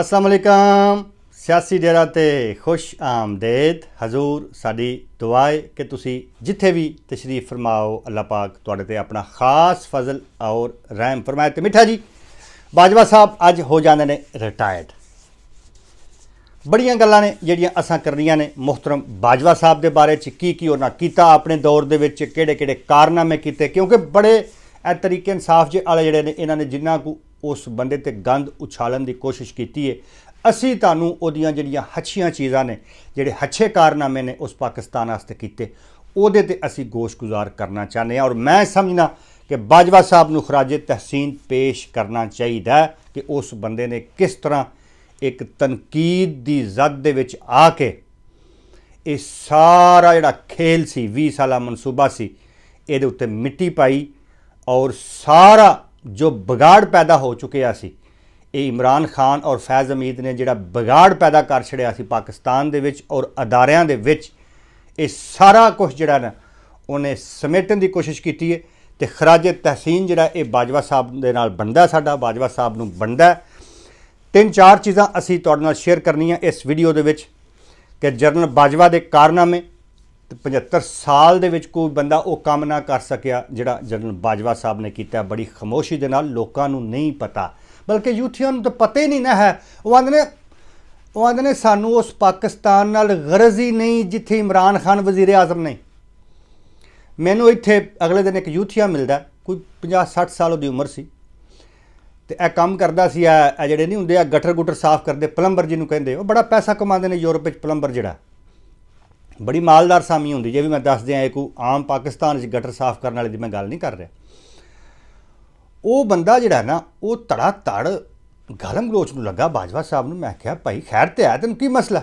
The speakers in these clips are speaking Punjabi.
ਅਸਲਾਮ ਅਲੈਕਮ ਸਿਆਸੀ ਡੇਰਾ ਤੇ ਖੁਸ਼ ਆਮਦੇਦ ਹਜ਼ੂਰ ਸਾਡੀ ਦੁਆਏ ਕਿ ਤੁਸੀਂ ਜਿੱਥੇ ਵੀ ਤਸ਼ਰੀਫ ਫਰਮਾਓ ਅੱਲਾਹ ਪਾਕ ਤੁਹਾਡੇ ਤੇ ਆਪਣਾ ਖਾਸ ਫਜ਼ਲ ਔਰ ਰਹਿਮ ਫਰਮਾਏ ਤੇ ਮਿੱਠਾ ਜੀ ਬਾਜਵਾ ਸਾਹਿਬ ਅੱਜ ਹੋ ਜਾਂਦੇ ਨੇ ਰਿਟਾਇਰਡ ਬੜੀਆਂ ਗੱਲਾਂ ਨੇ ਜਿਹੜੀਆਂ ਅਸਾਂ ਕਰਨੀਆਂ ਨੇ ਮੁਹਤਰਮ ਬਾਜਵਾ ਸਾਹਿਬ ਦੇ ਬਾਰੇ ਚ ਕੀ ਕੀ ਉਹਨਾਂ ਕੀਤਾ ਆਪਣੇ ਦੌਰ ਦੇ ਵਿੱਚ ਕਿਹੜੇ ਕਿਹੜੇ ਕਾਰਨਾਮੇ ਕੀਤੇ ਕਿਉਂਕਿ ਬੜੇ ਇਹ ਤਰੀਕੇ ਇਨਸਾਫ ਜੇ ਵਾਲੇ ਜਿਹੜੇ ਨੇ ਇਹਨਾਂ ਨੇ ਜਿੰਨਾ ਕੋ ਉਸ ਬੰਦੇ ਤੇ ਗੰਦ ਉਛਾਲਣ ਦੀ ਕੋਸ਼ਿਸ਼ ਕੀਤੀ ਹੈ ਅਸੀਂ ਤੁਹਾਨੂੰ ਉਹਦੀਆਂ ਜਿਹੜੀਆਂ ਹੱਛੀਆਂ ਚੀਜ਼ਾਂ ਨੇ ਜਿਹੜੇ ਹੱਛੇ ਕਾਰਨਾਮੇ ਨੇ ਉਸ ਪਾਕਿਸਤਾਨ ਵਾਸਤੇ ਕੀਤੇ ਉਹਦੇ ਤੇ ਅਸੀਂ ਗੋਸ਼ਗੁਜ਼ਾਰ ਕਰਨਾ ਚਾਹੁੰਦੇ ਹਾਂ ਔਰ ਮੈਂ ਸਮਝਣਾ ਕਿ ਬਾਜਵਾ ਸਾਹਿਬ ਨੂੰ ਖਰਾਜੇ ਤਹਿਸੀਨ ਪੇਸ਼ ਕਰਨਾ ਚਾਹੀਦਾ ਕਿ ਉਸ ਬੰਦੇ ਨੇ ਕਿਸ ਤਰ੍ਹਾਂ ਇੱਕ ਤਨਕੀਦ ਦੀ ਜ਼ਦ ਦੇ ਵਿੱਚ ਆ ਕੇ ਇਹ ਸਾਰਾ ਜਿਹੜਾ ਖੇਲ ਸੀ 20 ਸਾਲਾ ਮਨਸੂਬਾ ਸੀ ਇਹਦੇ ਉੱਤੇ ਮਿੱਟੀ ਪਾਈ ਔਰ ਸਾਰਾ ਜੋ ਵਿਗਾੜ ਪੈਦਾ ਹੋ ਚੁੱਕਿਆ ਸੀ ਇਹ ਇਮਰਾਨ ਖਾਨ ਔਰ ਫੈਜ਼ ਅਮੀਦ ਨੇ ਜਿਹੜਾ ਵਿਗਾੜ ਪੈਦਾ ਕਰ ਛੜਿਆ ਸੀ ਪਾਕਿਸਤਾਨ ਦੇ ਵਿੱਚ ਔਰ ਅਦਾਰਿਆਂ ਦੇ ਵਿੱਚ ਇਹ ਸਾਰਾ ਕੁਝ ਜਿਹੜਾ ਨਾ ਉਹਨੇ ਸਮੇਟਣ ਦੀ ਕੋਸ਼ਿਸ਼ ਕੀਤੀ ਹੈ ਤੇ ਖਰਾਜ ਤਹਿਸੀਨ ਜਿਹੜਾ ਇਹ ਬਾਜਵਾ ਸਾਹਿਬ ਦੇ ਨਾਲ ਬੰਦਾ ਸਾਡਾ ਬਾਜਵਾ ਸਾਹਿਬ ਨੂੰ ਬੰਦਾ ਤਿੰਨ ਚਾਰ ਚੀਜ਼ਾਂ ਅਸੀਂ ਤੁਹਾਡੇ ਨਾਲ ਸ਼ੇਅਰ ਕਰਨੀਆਂ ਇਸ ਵੀਡੀਓ ਦੇ ਵਿੱਚ ਕਿ ਜਰਨਲ ਬਾਜਵਾ ਦੇ ਕਾਰਨਾਮੇ ਤੇ 75 ਸਾਲ ਦੇ ਵਿੱਚ ਕੋਈ ਬੰਦਾ ਉਹ ਕੰਮ ਨਾ ਕਰ ਸਕਿਆ ਜਿਹੜਾ ਜਨਰਲ ਬਾਜਵਾ ਸਾਹਿਬ ਨੇ ਕੀਤਾ ਬੜੀ ਖਮੋਸ਼ੀ ਦੇ ਨਾਲ ਲੋਕਾਂ ਨੂੰ ਨਹੀਂ ਪਤਾ ਬਲਕਿ ਯੂਥੀਆਂ ਨੂੰ ਤਾਂ ਪਤਾ ਹੀ ਨਹੀਂ ਨਾ ਹੈ ਉਹ ਆਂਦੇ ਨੇ ਉਹ ਆਂਦੇ ਨੇ ਸਾਨੂੰ ਉਸ ਪਾਕਿਸਤਾਨ ਨਾਲ ਗਰਜ਼ ਹੀ ਨਹੀਂ ਜਿੱਥੇ ਇਮਰਾਨ ਖਾਨ ਵਜ਼ੀਰ ਆਜ਼ਮ ਨੇ ਮੈਨੂੰ ਇੱਥੇ ਅਗਲੇ ਦਿਨ ਇੱਕ ਯੂਥੀਆ ਮਿਲਦਾ ਕੋਈ 50 60 ਸਾਲ ਦੀ ਉਮਰ ਸੀ ਤੇ ਇਹ ਕੰਮ ਕਰਦਾ ਸੀ ਇਹ ਜਿਹੜੇ ਨਹੀਂ ਹੁੰਦੇ ਆ ਗਟਰ ਗੁਟਰ ਸਾਫ਼ ਕਰਦੇ ਪਲੰਬਰ ਜਿਹਨੂੰ ਕਹਿੰਦੇ ਉਹ ਬੜਾ ਪੈਸਾ ਕਮਾਉਂਦੇ ਨੇ ਯੂਰਪ ਵਿੱਚ ਪਲੰਬਰ ਜਿਹੜਾ ਬੜੀ ਮਾਲਦਾਰ ਸਾਮੀ ਹੁੰਦੀ ਜੇ ਵੀ ਮੈਂ ਦੱਸ ਦਿਆਂ ਇਹ ਕੋ ਆਮ ਪਾਕਿਸਤਾਨ ਚ ਗਟਰ ਸਾਫ਼ ਕਰਨ ਵਾਲੇ ਦੀ ਮੈਂ ਗੱਲ ਨਹੀਂ ਕਰ ਰਿਹਾ ਉਹ ਬੰਦਾ ਜਿਹੜਾ ਨਾ ਉਹ ਤੜਾ ਤੜ ਗਲਮ ਗਲੋਚ ਨੂੰ ਲੱਗਾ ਬਾਜਵਾ ਸਾਹਿਬ ਨੂੰ ਮੈਂ ਕਿਹਾ ਭਾਈ ਖੈਰ ਤੇ ਆ ਤੈਨੂੰ ਕੀ ਮਸਲਾ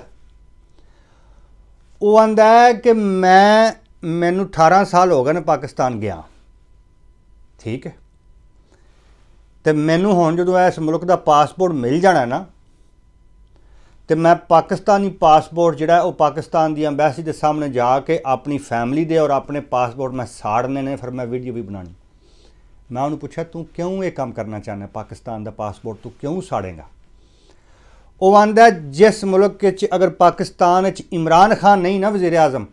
ਉਹ ਆਂਦਾ ਕਿ ਮੈਂ ਮੈਨੂੰ 18 ਸਾਲ ਹੋ ਗਏ ਨੇ ਪਾਕਿਸਤਾਨ ਗਿਆ ਠੀਕ ਹੈ ਤੇ ਮੈਨੂੰ ਹੁਣ ਜਦੋਂ ਇਸ ਮੁਲਕ ਦਾ ਪਾਸਪੋਰਟ ਮਿਲ ਜਾਣਾ ਨਾ ਤੇ ਮੈਂ ਪਾਕਿਸਤਾਨੀ ਪਾਸਪੋਰਟ ਜਿਹੜਾ ਉਹ ਪਾਕਿਸਤਾਨ ਦੀ ਐਮਬੈਸੀ ਦੇ ਸਾਹਮਣੇ ਜਾ ਕੇ ਆਪਣੀ ਫੈਮਿਲੀ ਦੇ ਔਰ ਆਪਣੇ ਪਾਸਪੋਰਟ ਮੈਂ ਸਾੜਨੇ ਨੇ ਫਿਰ ਮੈਂ ਵੀਡੀਓ ਵੀ ਬਣਾਣੀ ਮੈਂ ਉਹਨੂੰ ਪੁੱਛਿਆ ਤੂੰ ਕਿਉਂ ਇਹ ਕੰਮ ਕਰਨਾ ਚਾਹੁੰਦਾ ਪਾਕਿਸਤਾਨ ਦਾ ਪਾਸਪੋਰਟ ਤੂੰ ਕਿਉਂ ਸਾੜੇਗਾ ਉਹ ਆਂਦਾ ਜਿਸ ਮੁਲਕ ਵਿੱਚ ਅਗਰ ਪਾਕਿਸਤਾਨ ਵਿੱਚ ਇਮਰਾਨ ਖਾਨ ਨਹੀਂ ਨਾ ਵਜ਼ੀਰ ਆਜ਼ਮ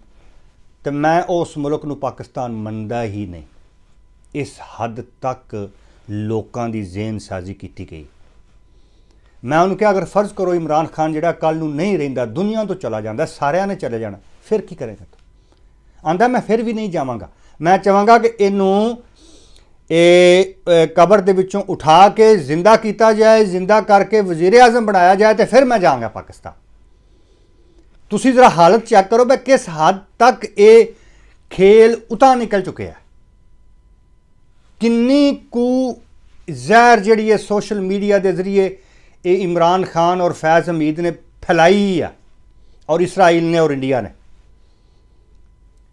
ਤੇ ਮੈਂ ਉਸ ਮੁਲਕ ਨੂੰ ਪਾਕਿਸਤਾਨ ਮੰਨਦਾ ਹੀ ਨਹੀਂ ਇਸ ਹੱਦ ਤੱਕ ਲੋਕਾਂ ਦੀ ਜ਼ੇਨ ਸਾਜ਼ੀ ਕੀਤੀ ਗਈ ਮੈਂ ਉਹਨੂੰ ਕਿਹਾ ਅਗਰ ਫਰਜ਼ ਕਰੋ ਇਮਰਾਨ ਖਾਨ ਜਿਹੜਾ ਕੱਲ ਨੂੰ ਨਹੀਂ ਰਹਿੰਦਾ ਦੁਨੀਆ ਤੋਂ ਚਲਾ ਜਾਂਦਾ ਸਾਰਿਆਂ ਨੇ ਚਲੇ ਜਾਣਾ ਫਿਰ ਕੀ ਕਰੇਗਾ ਤੂੰ ਆਂਦਾ ਮੈਂ ਫਿਰ ਵੀ ਨਹੀਂ ਜਾਵਾਂਗਾ ਮੈਂ ਚਾਹਾਂਗਾ ਕਿ ਇਹਨੂੰ ਇਹ ਕਬਰ ਦੇ ਵਿੱਚੋਂ ਉਠਾ ਕੇ ਜ਼ਿੰਦਾ ਕੀਤਾ ਜਾਏ ਜ਼ਿੰਦਾ ਕਰਕੇ ਵਜ਼ੀਰ ਆਜ਼ਮ ਬਣਾਇਆ ਜਾਏ ਤੇ ਫਿਰ ਮੈਂ ਜਾਵਾਂਗਾ ਪਾਕਿਸਤਾਨ ਤੁਸੀਂ ਜ਼ਰਾ ਹਾਲਤ ਚੈੱਕ ਕਰੋ ਬਈ ਕਿਸ ਹੱਦ ਤੱਕ ਇਹ ਖੇਲ ਉਤਾ ਨਿਕਲ ਚੁੱਕਿਆ ਹੈ ਕਿੰਨੀ ਕੁ ਜ਼ਹਿਰ ਜਿਹੜੀ ਹੈ ਸੋਸ਼ਲ ਮੀਡੀਆ ਦੇ ਜ਼ਰੀਏ ਇਹ ਇਮਰਾਨ ਖਾਨ ਔਰ ਫੈਜ਼ ਹਮੀਦ ਨੇ ਫੈਲਾਈ ਆ ਔਰ ਇਸਰਾਈਲ ਨੇ ਔਰ ਇੰਡੀਆ ਨੇ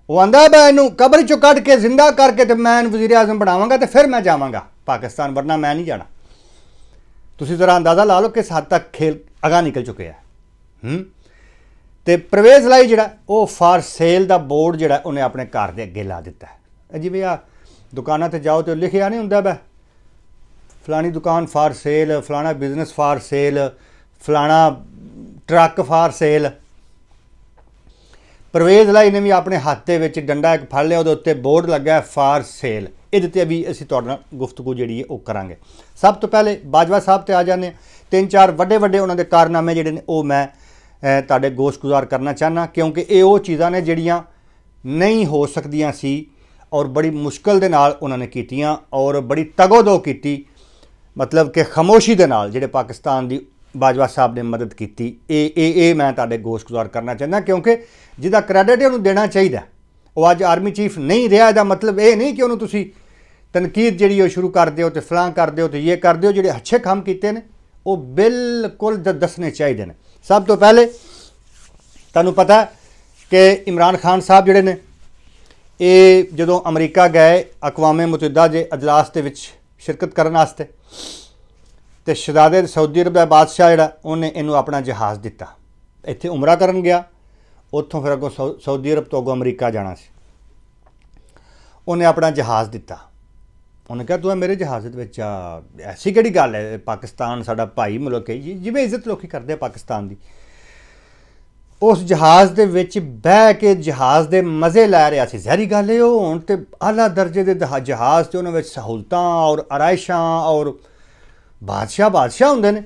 ਉਹ ਆਂਦਾ ਬੈ ਨੂੰ ਕਬਰ ਚੋਂ ਕੱਢ ਕੇ ਜ਼ਿੰਦਾ ਕਰਕੇ ਤੇ ਮੈਂ ਇਹਨੂੰ ਵਜ਼ੀਰ ਆਜ਼ਮ ਬਣਾਵਾਂਗਾ ਤੇ ਫਿਰ ਮੈਂ ਜਾਵਾਂਗਾ ਪਾਕਿਸਤਾਨ ਵਰਨਾ ਮੈਂ ਨਹੀਂ ਜਾਣਾ ਤੁਸੀਂ ਜ਼ਰਾ ਅੰਦਾਜ਼ਾ ਲਾ ਲਓ ਕਿ ਹੱਦ ਤੱਕ ਖੇਲ ਅਗਾ ਨਿਕਲ ਚੁੱਕਿਆ ਹੈ ਹੂੰ ਤੇ ਪ੍ਰਵੇਸ਼ ਲਈ ਜਿਹੜਾ ਉਹ ਫਾਰ ਸੇਲ ਦਾ ਬੋਰਡ ਜਿਹੜਾ ਉਹਨੇ ਆਪਣੇ ਘਰ ਦੇ ਅੱਗੇ ਲਾ ਦਿੱਤਾ ਹੈ ਜਿਵੇਂ ਆ ਦੁਕਾਨਾਂ ਤੇ ਜਾਓ ਤੇ ਲਿਖਿਆ ਨਹੀਂ ਹੁੰਦਾ ਬੈ ਫਲਾਣੀ ਦੁਕਾਨ ਫਾਰ ਸੇਲ ਫਲਾਣਾ ਬਿਜ਼ਨਸ ਫਾਰ ਸੇਲ ਫਲਾਣਾ ਟਰੱਕ ਫਾਰ ਸੇਲ ਪ੍ਰਵੇਸ਼ ਲਈ ਨੇ ਵੀ ਆਪਣੇ ਹੱਥ ਦੇ ਵਿੱਚ ਡੰਡਾ ਇੱਕ ਫੜ ਲਿਆ ਉਹਦੇ ਉੱਤੇ ਬੋਰਡ ਲੱਗਾ ਫਾਰ ਸੇਲ ਇਹਦੇ ਤੇ ਵੀ ਅਸੀਂ ਤੁਹਾਡੇ ਨਾਲ ਗੁਫ਼ਤਗੂ ਜਿਹੜੀ ਹੈ ਉਹ ਕਰਾਂਗੇ ਸਭ ਤੋਂ ਪਹਿਲੇ ਬਾਜਵਾ ਸਾਹਿਬ ਤੇ ਆ ਜਾਂਦੇ ਤਿੰਨ ਚਾਰ ਵੱਡੇ ਵੱਡੇ ਉਹਨਾਂ ਦੇ ਕਾਰਨਾਮੇ ਜਿਹੜੇ ਨੇ ਉਹ ਮੈਂ ਤੁਹਾਡੇ ਗੋਸ਼ਗੁਜ਼ਾਰ ਕਰਨਾ ਚਾਹਨਾ ਕਿਉਂਕਿ ਇਹ ਉਹ ਚੀਜ਼ਾਂ ਨੇ ਜਿਹੜੀਆਂ ਨਹੀਂ ਹੋ ਸਕਦੀਆਂ ਸੀ ਔਰ ਬੜੀ ਮੁਸ਼ਕਲ ਦੇ ਨਾਲ ਉਹਨਾਂ ਨੇ ਕੀਤੀਆਂ ਔਰ ਬੜੀ ਤਗੋਦੋ ਕੀਤੀ ਮਤਲਬ ਕਿ ਖਮੋਸ਼ੀ ਦੇ ਨਾਲ ਜਿਹੜੇ ਪਾਕਿਸਤਾਨ ਦੀ ਬਾਜਵਾ ਸਾਹਿਬ ਨੇ ਮਦਦ ਕੀਤੀ ਇਹ ਇਹ ਇਹ ਮੈਂ ਤੁਹਾਡੇ ਗੋਸ਼ਗੁਜ਼ਾਰ ਕਰਨਾ ਚਾਹੁੰਦਾ ਕਿਉਂਕਿ ਜਿਹਦਾ ਕ੍ਰੈਡਿਟ ਉਹਨੂੰ ਦੇਣਾ ਚਾਹੀਦਾ ਉਹ ਅੱਜ ਆਰਮੀ ਚੀਫ ਨਹੀਂ ਰਿਹਾ ਇਹਦਾ ਮਤਲਬ ਇਹ ਨਹੀਂ ਕਿ ਉਹਨੂੰ ਤੁਸੀਂ ਤਨਕੀਦ ਜਿਹੜੀ ਉਹ ਸ਼ੁਰੂ ਕਰਦੇ ਹੋ ਤੇ ਫਲਾਂ ਕਰਦੇ ਹੋ ਤੇ ਇਹ ਕਰਦੇ ਹੋ ਜਿਹੜੇ ਅੱਛੇ ਕੰਮ ਕੀਤੇ ਨੇ ਉਹ ਬਿਲਕੁਲ ਦੱਸਣੇ ਚਾਹੀਦੇ ਨੇ ਸਭ ਤੋਂ ਪਹਿਲੇ ਤੁਹਾਨੂੰ ਪਤਾ ਕਿ ਇਮਰਾਨ ਖਾਨ ਸਾਹਿਬ ਜਿਹੜੇ ਨੇ ਇਹ ਜਦੋਂ ਅਮਰੀਕਾ ਗਏ ਅਕਵਾਮੇ ਮੁਤਹਿਦਾ ਦੇ ਅਜਲਾਸ ਦੇ ਵਿੱਚ ਸ਼ਿਰਕਤ ਕਰਨ ਵਾਸਤੇ ਤੇ ਸ਼ਹਜ਼ਾਦੇ ਸਾਊਦੀ ਅਰਬ ਦਾ ਬਾਦਸ਼ਾਹ ਜਿਹੜਾ ਉਹਨੇ ਇਹਨੂੰ ਆਪਣਾ ਜਹਾਜ਼ ਦਿੱਤਾ ਇੱਥੇ ਉਮਰਾ ਕਰਨ ਗਿਆ ਉੱਥੋਂ ਫਿਰ ਅੱਗੋਂ ਸਾਊਦੀ ਅਰਬ ਤੋਂ ਅੱਗੋਂ ਅਮਰੀਕਾ ਜਾਣਾ ਸੀ ਉਹਨੇ ਆਪਣਾ ਜਹਾਜ਼ ਦਿੱਤਾ ਉਹਨੇ ਕਿਹਾ ਤੂੰ ਮੇਰੇ ਜਹਾਜ਼ ਦੇ ਵਿੱਚ ਐਸੀ ਕਿਹੜੀ ਗੱਲ ਹੈ ਪਾਕਿਸਤਾਨ ਸਾਡਾ ਭਾਈ ਮੁਲਕ ਹੈ ਜਿਵੇਂ ਇੱਜ਼ਤ ਲੋਕੀ ਕਰਦੇ ਆ ਪਾਕਿਸਤਾਨ ਦੀ ਉਸ ਜਹਾਜ਼ ਦੇ ਵਿੱਚ ਬਹਿ ਕੇ ਜਹਾਜ਼ ਦੇ ਮਜ਼ੇ ਲੈ ਰਿਹਾ ਸੀ ਜ਼ਹਿਰੀ ਗੱਲ ਇਹ ਉਹ ਹੁਣ ਤੇ ਆਲਾ ਦਰਜੇ ਦੇ ਜਹਾਜ਼ ਤੇ ਉਹਨਾਂ ਵਿੱਚ ਸਹੂਲਤਾਂ ਔਰ ਅਰਾਇਸ਼ਾਂ ਔਰ ਬਾਦਸ਼ਾਹ ਬਾਦਸ਼ਾਹ ਹੁੰਦੇ ਨੇ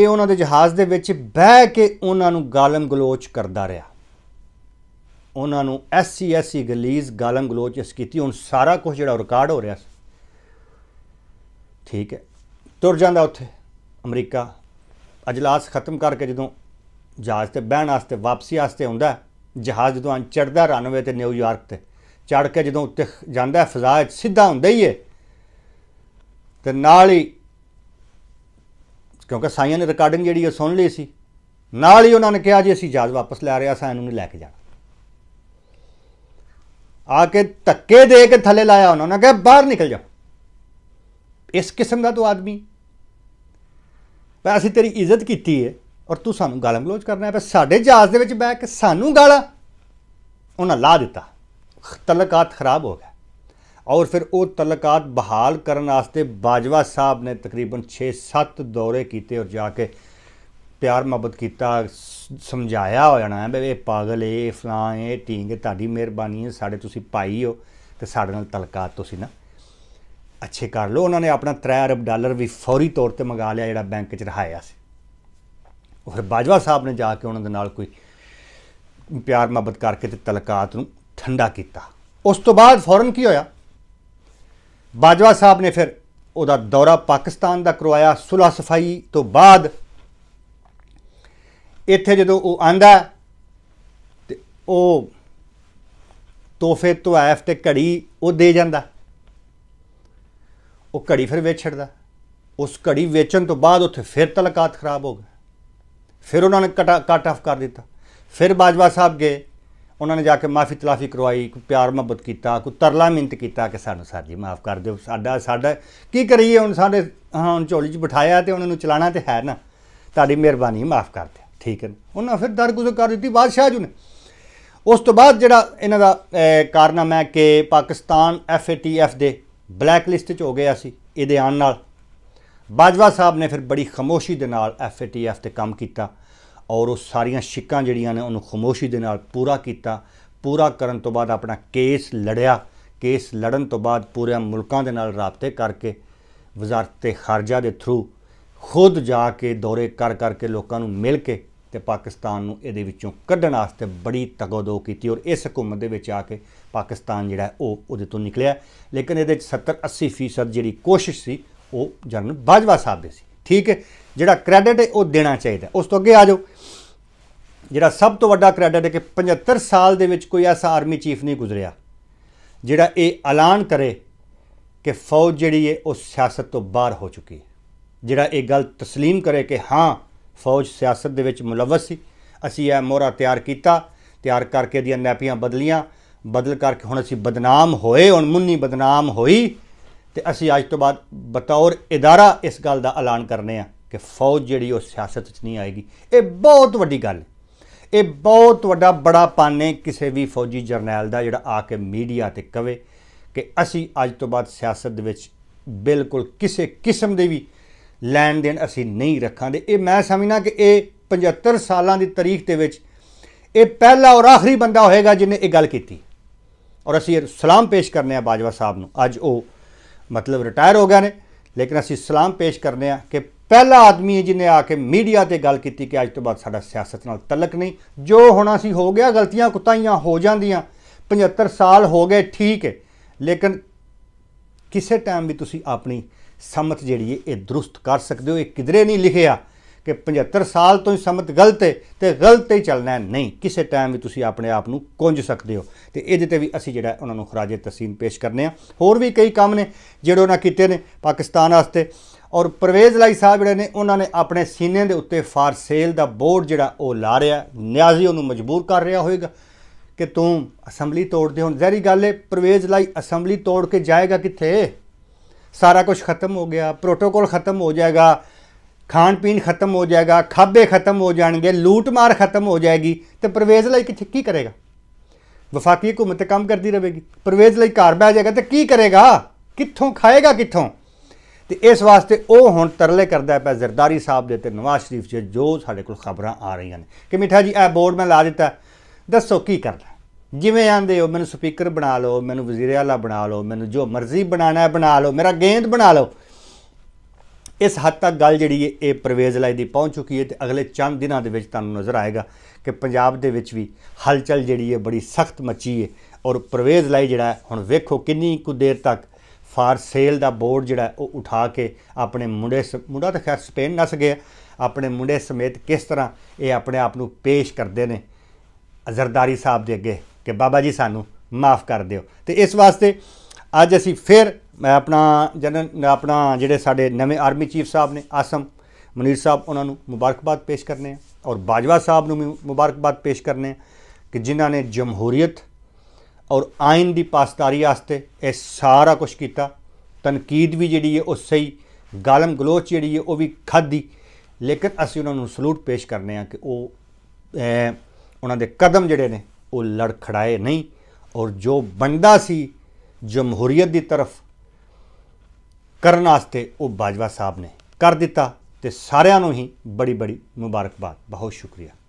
ਇਹ ਉਹਨਾਂ ਦੇ ਜਹਾਜ਼ ਦੇ ਵਿੱਚ ਬਹਿ ਕੇ ਉਹਨਾਂ ਨੂੰ ਗਾਲਮ ਗਲੋਚ ਕਰਦਾ ਰਿਹਾ ਉਹਨਾਂ ਨੂੰ ਐਸੀ ਐਸੀ ਗਲੀਜ਼ ਗਾਲਮ ਗਲੋਚ ਇਸ ਕੀਤੀ ਹੁਣ ਸਾਰਾ ਕੁਝ ਜਿਹੜਾ ਰਿਕਾਰਡ ਹੋ ਰਿਹਾ ਸੀ ਠੀਕ ਹੈ ਤੁਰ ਜਾਂਦਾ ਉੱਥੇ ਅਮਰੀਕਾ ਅਜਲਾਸ ਖਤਮ ਕਰਕੇ ਜਦੋਂ ਜਹਾਜ਼ ਤੇ ਬਹਿਣ ਵਾਸਤੇ ਵਾਪਸੀ ਵਾਸਤੇ ਹੁੰਦਾ ਜਹਾਜ਼ ਜਦੋਂ ਚੜਦਾ ਰਨਵੇ ਤੇ ਨਿਊਯਾਰਕ ਤੇ ਚੜ ਕੇ ਜਦੋਂ ਉੱਤੇ ਜਾਂਦਾ ਫਜ਼ਾ ਵਿੱਚ ਸਿੱਧਾ ਹੁੰਦਾ ਹੀ ਏ ਤੇ ਨਾਲ ਹੀ ਕਿਉਂਕਿ ਸਾਈਆਂ ਨੇ ਰਿਕਾਰਡਿੰਗ ਜਿਹੜੀ ਉਹ ਸੁਣ ਲਈ ਸੀ ਨਾਲ ਹੀ ਉਹਨਾਂ ਨੇ ਕਿਹਾ ਜੀ ਅਸੀਂ ਜਹਾਜ਼ ਵਾਪਸ ਲੈ ਰਹੇ ਆ ਸਾਨੂੰ ਨਹੀਂ ਲੈ ਕੇ ਜਾਣਾ ਆ ਕੇ ਧੱਕੇ ਦੇ ਕੇ ਥੱਲੇ ਲਾਇਆ ਉਹਨਾਂ ਨੇ ਕਿਹਾ ਬਾਹਰ ਨਿਕਲ ਜਾ ਇਸ ਕਿਸਮ ਦਾ ਤੂੰ ਆਦਮੀ ਵੈਸੇ ਅਸੀਂ ਤੇਰੀ ਇੱਜ਼ਤ ਕੀਤੀ ਏ ਔਰ ਤੂੰ ਸਾਨੂੰ ਗਾਲਾਂ ਗਲੋਚ ਕਰਨਾ ਹੈ ਸਾਡੇ ਜਹਾਜ਼ ਦੇ ਵਿੱਚ ਬੈ ਕੇ ਸਾਨੂੰ ਗਾਲਾਂ ਉਹਨਾਂ ਲਾ ਦਿੱਤਾ ਤਲਕਾਤ ਖਰਾਬ ਹੋ ਗਿਆ ਔਰ ਫਿਰ ਉਹ ਤਲਕਾਤ ਬਹਾਲ ਕਰਨ ਵਾਸਤੇ ਬਾਜਵਾ ਸਾਹਿਬ ਨੇ ਤਕਰੀਬਨ 6-7 ਦੌਰੇ ਕੀਤੇ ਔਰ ਜਾ ਕੇ ਪਿਆਰ ਮੁਹੱਬਤ ਕੀਤਾ ਸਮਝਾਇਆ ਹੋ ਜਾਣਾ ਬਈ ਇਹ ਪਾਗਲ ਏ ਫਲਾਂ ਏ ਟੀਂਗ ਤੁਹਾਡੀ ਮਿਹਰਬਾਨੀ ਹੈ ਸਾਡੇ ਤੁਸੀਂ ਭਾਈ ਹੋ ਤੇ ਸਾਡੇ ਨਾਲ ਤਲਕਾਤ ਤੁਸੀਂ ਨਾ ਅੱਛੇ ਕਰ ਲਓ ਉਹਨਾਂ ਨੇ ਆਪਣਾ 3 ਅਰਬ ਡਾਲਰ ਵੀ ਫੌਰੀ ਤੌਰ ਤੇ ਮੰਗਾ ਲਿਆ ਜਿਹੜਾ ਬੈਂਕ 'ਚ ਰਹਾਇਆ ਸੀ ਉਹ ਫਿਰ ਬਾਜਵਾ ਸਾਹਿਬ ਨੇ ਜਾ ਕੇ ਉਹਨਾਂ ਦੇ ਨਾਲ ਕੋਈ ਪਿਆਰ ਮੁਹੱਬਤ ਕਰਕੇ ਤੇ ਤਲਕਾਤ ਨੂੰ ਠੰਡਾ ਕੀਤਾ ਉਸ ਤੋਂ ਬਾਅਦ ਫੌਰਨ ਕੀ ਹੋਇਆ ਬਾਜਵਾ ਸਾਹਿਬ ਨੇ ਫਿਰ ਉਹਦਾ ਦੌਰਾ ਪਾਕਿਸਤਾਨ ਦਾ ਕਰਵਾਇਆ ਸੁਲਾ ਸਫਾਈ ਤੋਂ ਬਾਅਦ ਇੱਥੇ ਜਦੋਂ ਉਹ ਆਂਦਾ ਤੇ ਉਹ ਤੋਹਫੇ ਤੋਂ ਆਇਫ ਤੇ ਘੜੀ ਉਹ ਦੇ ਜਾਂਦਾ ਉਹ ਘੜੀ ਫਿਰ ਵੇਚ ਛੱਡਦਾ ਉਸ ਘੜੀ ਵੇਚਣ ਤੋਂ ਬਾਅਦ ਉੱਥੇ ਫਿਰ ਤਲਕਾਤ ਖਰਾਬ ਹੋ ਗਿਆ ਫਿਰ ਉਹਨਾਂ ਨੇ ਕਟਾ ਕਟ ਆਫ ਕਰ ਦਿੱਤਾ ਫਿਰ ਬਾਜਵਾ ਸਾਹਿਬ ਗਏ ਉਹਨਾਂ ਨੇ ਜਾ ਕੇ ਮਾਫੀ ਤਲਾਫੀ ਕਰਵਾਈ ਕੋ ਪਿਆਰ ਮੁਹੱਬਤ ਕੀਤਾ ਕੋ ਤਰਲਾ ਮਿੰਤ ਕੀਤਾ ਕਿ ਸਾਨੂੰ ਸਰ ਜੀ ਮਾਫ ਕਰ ਦਿਓ ਸਾਡਾ ਸਾਡਾ ਕੀ ਕਰੀਏ ਹੁਣ ਸਾਡੇ ਹਾਂ ਹੁਣ ਝੋਲੀ 'ਚ ਬਿਠਾਇਆ ਤੇ ਉਹਨਾਂ ਨੂੰ ਚਲਾਣਾ ਤੇ ਹੈ ਨਾ ਤੁਹਾਡੀ ਮਿਹਰਬਾਨੀ ਮਾਫ ਕਰ ਦਿਓ ਠੀਕ ਹੈ ਉਹਨਾਂ ਫਿਰ ਦਰਗੁਜ਼ਰ ਕਰ ਦਿੱਤੀ ਬਾਦਸ਼ਾਹ ਜੀ ਨੇ ਉਸ ਤੋਂ ਬਾਅਦ ਜਿਹੜਾ ਇਹਨਾਂ ਦਾ ਕਾਰਨਾਮਾ ਹੈ ਕਿ ਪਾਕਿਸਤਾਨ ਐਫਏਟੀਐਫ ਦੇ ਬਲੈਕ ਲਿਸਟ 'ਚ ਹੋ ਗਿਆ ਸੀ ਇਹਦੇ ਆਣ ਨਾਲ ਬਾਜਵਾ ਸਾਹਿਬ ਨੇ ਫਿਰ ਬੜੀ ਖਮੋਸ਼ੀ ਦੇ ਨਾਲ ਐਫਏਟੀਐਫ ਤੇ ਕੰਮ ਕੀਤਾ ਔਰ ਉਹ ਸਾਰੀਆਂ ਸ਼ਿਕਾਂ ਜਿਹੜੀਆਂ ਨੇ ਉਹਨੂੰ ਖਮੋਸ਼ੀ ਦੇ ਨਾਲ ਪੂਰਾ ਕੀਤਾ ਪੂਰਾ ਕਰਨ ਤੋਂ ਬਾਅਦ ਆਪਣਾ ਕੇਸ ਲੜਿਆ ਕੇਸ ਲੜਨ ਤੋਂ ਬਾਅਦ ਪੂਰੇ ਮੁਲਕਾਂ ਦੇ ਨਾਲ ਰਾਬਤੇ ਕਰਕੇ ਵਜ਼ਾਰਤ ਖਾਰਜਾ ਦੇ ਥਰੂ ਖੁਦ ਜਾ ਕੇ ਦੌਰੇ ਕਰ ਕਰਕੇ ਲੋਕਾਂ ਨੂੰ ਮਿਲ ਕੇ ਤੇ ਪਾਕਿਸਤਾਨ ਨੂੰ ਇਹਦੇ ਵਿੱਚੋਂ ਕੱਢਣ ਵਾਸਤੇ ਬੜੀ ਤਗੋਦੋ ਕੀਤੀ ਔਰ ਇਸ ਹਕੂਮਤ ਦੇ ਵਿੱਚ ਆ ਕੇ ਪਾਕਿਸਤਾਨ ਜਿਹੜਾ ਉਹ ਉਹਦੇ ਤੋਂ ਨਿਕਲਿਆ ਲੇਕਿਨ ਇਹਦੇ ਵਿੱਚ 70 80% ਜਿਹੜੀ ਕੋਸ਼ਿਸ਼ ਸੀ ਉਹ ਜਨਰਲ ਬਾਜਵਾ ਸਾਹਿਬ ਦੇ ਸੀ ਠੀਕ ਹੈ ਜਿਹੜਾ ਕ੍ਰੈਡਿਟ ਉਹ ਦੇਣਾ ਚਾਹੀਦਾ ਉਸ ਤੋਂ ਅੱਗੇ ਆ ਜਾਓ ਜਿਹੜਾ ਸਭ ਤੋਂ ਵੱਡਾ ਕ੍ਰੈਡਿਟ ਹੈ ਕਿ 75 ਸਾਲ ਦੇ ਵਿੱਚ ਕੋਈ ਐਸਾ ਆਰਮੀ ਚੀਫ ਨਹੀਂ ਗੁਜ਼ਰਿਆ ਜਿਹੜਾ ਇਹ ਐਲਾਨ ਕਰੇ ਕਿ ਫੌਜ ਜਿਹੜੀ ਹੈ ਉਹ ਸਿਆਸਤ ਤੋਂ ਬਾਹਰ ਹੋ ਚੁੱਕੀ ਹੈ ਜਿਹੜਾ ਇਹ ਗੱਲ تسلیم ਕਰੇ ਕਿ ਹਾਂ ਫੌਜ ਸਿਆਸਤ ਦੇ ਵਿੱਚ ਮਲਵਸ ਸੀ ਅਸੀਂ ਇਹ ਮੋਹਰਾ ਤਿਆਰ ਕੀਤਾ ਤਿਆਰ ਕਰਕੇ ਦੀਆਂ ਨੈਪੀਆਂ ਬਦਲੀਆਂ ਬਦਲ ਕਰਕੇ ਹੁਣ ਅਸੀਂ ਬਦਨਾਮ ਹੋਏ ਹੁਣ ਮੁੰਨੀ ਬਦਨਾਮ ਹੋਈ ਤੇ ਅਸੀਂ ਅੱਜ ਤੋਂ ਬਾਅਦ ਬਤੌਰ ਇਦਾਰਾ ਇਸ ਗੱਲ ਦਾ ਐਲਾਨ ਕਰਨੇ ਆ ਕਿ ਫੌਜ ਜਿਹੜੀ ਉਹ ਸਿਆਸਤ 'ਚ ਨਹੀਂ ਆਏਗੀ ਇਹ ਬਹੁਤ ਵੱਡੀ ਗੱਲ ਹੈ ਇਹ ਬਹੁਤ ਵੱਡਾ ਬੜਾ ਪਾਨੇ ਕਿਸੇ ਵੀ ਫੌਜੀ ਜਰਨੈਲ ਦਾ ਜਿਹੜਾ ਆ ਕੇ ਮੀਡੀਆ ਤੇ ਕਵੇ ਕਿ ਅਸੀਂ ਅੱਜ ਤੋਂ ਬਾਅਦ ਸਿਆਸਤ ਦੇ ਵਿੱਚ ਬਿਲਕੁਲ ਕਿਸੇ ਕਿਸਮ ਦੇ ਵੀ ਲੈਣ ਦੇਣ ਅਸੀਂ ਨਹੀਂ ਰੱਖਾਂਗੇ ਇਹ ਮੈਂ ਸਮਝਣਾ ਕਿ ਇਹ 75 ਸਾਲਾਂ ਦੀ ਤਾਰੀਖ ਦੇ ਵਿੱਚ ਇਹ ਪਹਿਲਾ ਔਰ ਆਖਰੀ ਬੰਦਾ ਹੋਏਗਾ ਜਿਨੇ ਇਹ ਗੱਲ ਕੀਤੀ ਔਰ ਅਸੀਂ ਸਲਾਮ ਪੇਸ਼ ਕਰਨੇ ਆ ਬਾਜਵਾ ਸਾਹਿਬ ਨੂੰ ਅੱਜ ਉਹ ਮਤਲਬ ਰਿਟਾਇਰ ਹੋ ਗਏ ਨੇ ਲੇਕਿਨ ਅਸੀਂ ਸਲਾਮ ਪੇਸ਼ ਕਰਨੇ ਆ ਕਿ ਪਹਿਲਾ ਆਦਮੀ ਹੈ ਜਿਹਨੇ ਆ ਕੇ ਮੀਡੀਆ ਤੇ ਗੱਲ ਕੀਤੀ ਕਿ ਅੱਜ ਤੋਂ ਬਾਅਦ ਸਾਡਾ ਸਿਆਸਤ ਨਾਲ ਤਲਕ ਨਹੀਂ ਜੋ ਹੋਣਾ ਸੀ ਹੋ ਗਿਆ ਗਲਤੀਆਂ ਕੁਤਾਈਆਂ ਹੋ ਜਾਂਦੀਆਂ 75 ਸਾਲ ਹੋ ਗਏ ਠੀਕ ਹੈ ਲੇਕਿਨ ਕਿਸੇ ਟਾਈਮ ਵੀ ਤੁਸੀਂ ਆਪਣੀ ਸਮਤ ਜਿਹੜੀ ਹੈ ਇਹ ਦਰੁਸਤ ਕਰ ਸਕਦੇ ਹੋ ਇਹ ਕਿਧਰੇ ਨਹੀਂ ਲਿਖਿਆ ਕਿ 75 ਸਾਲ ਤੋਂ ਹੀ ਸਮਤ ਗਲਤ ਹੈ ਤੇ ਗਲਤ ਹੀ ਚੱਲਣਾ ਨਹੀਂ ਕਿਸੇ ਟਾਈਮ ਵੀ ਤੁਸੀਂ ਆਪਣੇ ਆਪ ਨੂੰ ਕੁੰਝ ਸਕਦੇ ਹੋ ਤੇ ਇਹਦੇ ਤੇ ਵੀ ਅਸੀਂ ਜਿਹੜਾ ਉਹਨਾਂ ਨੂੰ ਖਰਾਜ ਤਸੀਨ ਪੇਸ਼ ਕਰਨੇ ਆ ਹੋਰ ਵੀ ਕਈ ਕੰਮ ਨੇ ਜਿਹੜੇ ਉਹਨਾਂ ਕੀਤੇ ਨੇ ਪਾਕਿਸਤਾਨ ਵਾਸਤੇ ਔਰ ਪਰਵੇਜ਼ ਲਾਈ ਸਾਹਿਬ ਜਿਹੜੇ ਨੇ ਉਹਨਾਂ ਨੇ ਆਪਣੇ ਸੀਨੇ ਦੇ ਉੱਤੇ ਫਾਰ ਸੇਲ ਦਾ ਬੋਰਡ ਜਿਹੜਾ ਉਹ ਲਾ ਰਿਹਾ ਨਿਆਜ਼ੀ ਉਹਨੂੰ ਮਜਬੂਰ ਕਰ ਰਿਹਾ ਹੋਵੇਗਾ ਕਿ ਤੂੰ ਅਸੈਂਬਲੀ ਤੋੜ ਦੇ ਹੁਣ ਜ਼ਹਿਰੀ ਗੱਲ ਹੈ ਪਰਵੇਜ਼ ਲਾਈ ਅਸੈਂਬਲੀ ਤੋੜ ਕੇ ਜਾਏਗਾ ਕਿੱਥੇ ਸਾਰਾ ਕੁਝ ਖਤਮ ਹੋ ਗਿਆ ਪ੍ਰੋਟੋਕੋਲ ਖਤਮ ਹੋ ਜਾਏਗਾ ਖਾਣ ਪੀਣ ਖਤਮ ਹੋ ਜਾਏਗਾ ਖਾਬੇ ਖਤਮ ਹੋ ਜਾਣਗੇ ਲੂਟਮਾਰ ਖਤਮ ਹੋ ਜਾਏਗੀ ਤੇ ਪਰਵੇਜ਼ ਲਈ ਕੀ ਕਰੇਗਾ ਵਫਾਕੀ ਹਕੂਮਤ ਕੰਮ ਕਰਦੀ ਰਹੇਗੀ ਪਰਵੇਜ਼ ਲਈ ਘਰ ਬਹਿ ਜਾਏਗਾ ਤੇ ਕੀ ਕਰੇਗਾ ਕਿੱਥੋਂ ਖਾਏਗਾ ਕਿੱਥੋਂ ਤੇ ਇਸ ਵਾਸਤੇ ਉਹ ਹੁਣ ਤਰਲੇ ਕਰਦਾ ਪਿਆ ਜ਼ਰਦਾਰੀ ਸਾਹਿਬ ਦੇ ਤੇ ਨਵਾਜ਼ ਸ਼ਰੀਫ ਜੀ ਜੋ ਸਾਡੇ ਕੋਲ ਖਬਰਾਂ ਆ ਰਹੀਆਂ ਨੇ ਕਿ ਮਿੱਠਾ ਜੀ ਇਹ ਬੋਰਡ ਮੈਂ ਲਾ ਦਿੱਤਾ ਦੱਸੋ ਕੀ ਕਰਨਾ ਜਿਵੇਂ ਆਂਦੇ ਹੋ ਮੈਨੂੰ ਸਪੀਕਰ ਬਣਾ ਲਓ ਮੈਨੂੰ ਵਜ਼ੀਰ ਆਲਾ ਬਣਾ ਲਓ ਮੈਨੂੰ ਜੋ ਮਰਜ਼ੀ ਬਣਾਣਾ ਹੈ ਬਣਾ ਲਓ ਮੇਰਾ ਗੇਂਦ ਬਣਾ ਲਓ ਇਸ ਹੱਦ ਤੱਕ ਗੱਲ ਜਿਹੜੀ ਹੈ ਇਹ ਪ੍ਰਵੇਜ਼ ਲਾਈ ਦੀ ਪਹੁੰਚ ਚੁੱਕੀ ਹੈ ਤੇ ਅਗਲੇ ਚੰਦ ਦਿਨਾਂ ਦੇ ਵਿੱਚ ਤੁਹਾਨੂੰ ਨਜ਼ਰ ਆਏਗਾ ਕਿ ਪੰਜਾਬ ਦੇ ਵਿੱਚ ਵੀ ਹਲਚਲ ਜਿਹੜੀ ਹੈ ਬੜੀ ਸਖਤ ਮੱਚੀ ਹੈ ਔਰ ਪ੍ਰਵੇਜ਼ ਲਾਈ ਜਿਹੜਾ ਹੁਣ ਵੇਖੋ ਕਿੰਨੀ ਕੁ ਦੇਰ ਤੱਕ ਫਾਰ ਸੇਲ ਦਾ ਬੋਰਡ ਜਿਹੜਾ ਉਹ ਉਠਾ ਕੇ ਆਪਣੇ ਮੁੰਡੇ ਮੁੰਡਾ ਤਾਂ ਖੈਰ ਸਪੇਨ ਨਸ ਗਿਆ ਆਪਣੇ ਮੁੰਡੇ ਸਮੇਤ ਕਿਸ ਤਰ੍ਹਾਂ ਇਹ ਆਪਣੇ ਆਪ ਨੂੰ ਪੇਸ਼ ਕਰਦੇ ਨੇ ਅਜ਼ਰਦਾਰੀ ਸਾਹਿਬ ਦੇ ਅੱਗੇ ਕਿ ਬਾਬਾ ਜੀ ਸਾਨੂੰ ਮਾਫ ਕਰ ਦਿਓ ਤੇ ਇਸ ਵਾਸਤੇ ਅੱਜ ਅਸੀਂ ਫਿਰ ਮੈਂ ਆਪਣਾ ਜਨਰਲ ਆਪਣਾ ਜਿਹੜੇ ਸਾਡੇ ਨਵੇਂ ਆਰਮੀ ਚੀਫ ਸਾਹਿਬ ਨੇ ਆਸਮ ਮਨੀਰ ਸਾਹਿਬ ਉਹਨਾਂ ਨੂੰ ਮੁਬਾਰਕਬਾਦ ਪੇਸ਼ ਕਰਨੇ ਆ ਔਰ ਬਾਜਵਾ ਸਾਹਿਬ ਨੂੰ ਵੀ ਮੁਬਾਰਕਬਾਦ ਪੇਸ਼ ਕਰਨੇ ਕਿ ਜਿਨ੍ਹਾਂ ਨੇ ਜਮਹੂਰੀਅਤ ਔਰ ਆਇਨ ਦੀ ਪਾਸਦਾਰੀ ਵਾਸਤੇ ਇਹ ਸਾਰਾ ਕੁਝ ਕੀਤਾ ਤਨਕੀਦ ਵੀ ਜਿਹੜੀ ਹੈ ਉਹ ਸਹੀ ਗਾਲਮ ਗਲੋਚ ਜਿਹੜੀ ਹੈ ਉਹ ਵੀ ਖਾਦੀ ਲੇਕਿਨ ਅਸੀਂ ਉਹਨਾਂ ਨੂੰ ਸਲੂਟ ਪੇਸ਼ ਕਰਨੇ ਆ ਕਿ ਉਹ ਉਹਨਾਂ ਦੇ ਕਦਮ ਜਿਹੜੇ ਨੇ ਉਹ ਲੜਖੜਾਏ ਨਹੀਂ ਔਰ ਜੋ ਬੰਦਾ ਸੀ ਜਮਹੂਰੀਅਤ ਦੀ ਤਰਫ ਕਰਨ ਵਾਸਤੇ ਉਹ ਬਾਜਵਾ ਸਾਹਿਬ ਨੇ ਕਰ ਦਿੱਤਾ ਤੇ ਸਾਰਿਆਂ ਨੂੰ ਹੀ ਬੜੀ ਬੜੀ ਮੁਬਾਰਕਬਾਦ ਬਹੁਤ ਸ਼ੁਕਰੀਆ